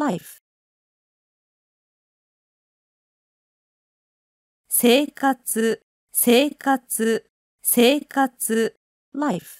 life 生活生活生活 life